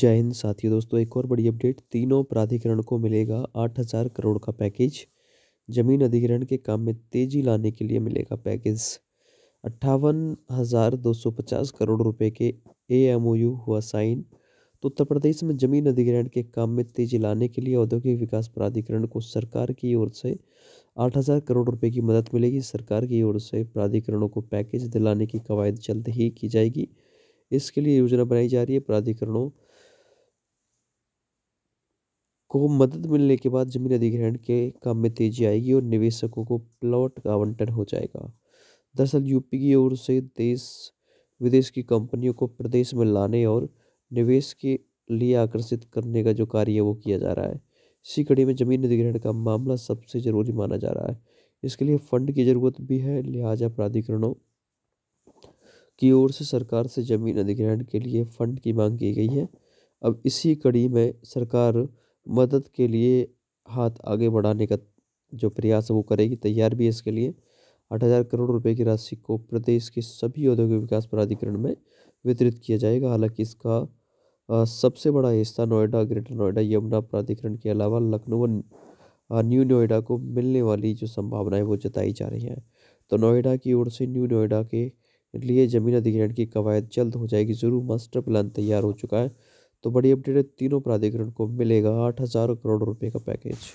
जय हिंद साथियों दोस्तों एक और बड़ी अपडेट तीनों प्राधिकरण को मिलेगा आठ हजार करोड़ का पैकेज जमीन अधिग्रहण के काम में तेजी लाने के लिए मिलेगा पैकेज अट्ठावन हज़ार दो सौ पचास करोड़ रुपए के ए हुआ साइन तो उत्तर प्रदेश में जमीन अधिग्रहण के काम में तेजी लाने के लिए औद्योगिक विकास प्राधिकरण को सरकार की ओर से आठ हजार करोड़ रुपए की मदद मिलेगी सरकार की ओर से प्राधिकरणों को पैकेज दिलाने की कवायद जल्द ही की जाएगी इसके लिए योजना बनाई जा रही है प्राधिकरणों को मदद मिलने के बाद जमीन अधिग्रहण के काम में तेजी आएगी और निवेशकों को प्लॉट का आवंटन हो जाएगा दरअसल यूपी की ओर से देश विदेश की कंपनियों को प्रदेश में लाने और निवेश के लिए आकर्षित करने का जो कार्य है वो किया जा रहा है इसी कड़ी में जमीन अधिग्रहण का मामला सबसे ज़रूरी माना जा रहा है इसके लिए फंड की ज़रूरत भी है लिहाजा प्राधिकरणों की ओर से सरकार से ज़मीन अधिग्रहण के लिए फंड की मांग की गई है अब इसी कड़ी में सरकार मदद के लिए हाथ आगे बढ़ाने का जो प्रयास है वो करेगी तैयार भी है इसके लिए आठ हज़ार करोड़ रुपए की राशि को प्रदेश के सभी औद्योगिक विकास प्राधिकरण में वितरित किया जाएगा हालांकि इसका सबसे बड़ा हिस्सा नोएडा ग्रेटर नोएडा यमुना प्राधिकरण के अलावा लखनऊ न्यू नोएडा को मिलने वाली जो संभावनाएं वो जताई जा रही हैं तो नोएडा की ओर से न्यू नोएडा के लिए ज़मीन अधिग्रहण की कवायद जल्द हो जाएगी ज़रूर मास्टर प्लान तैयार हो चुका है तो बड़ी अपडेट है तीनों प्राधिकरण को मिलेगा आठ हजार करोड़ रुपए का पैकेज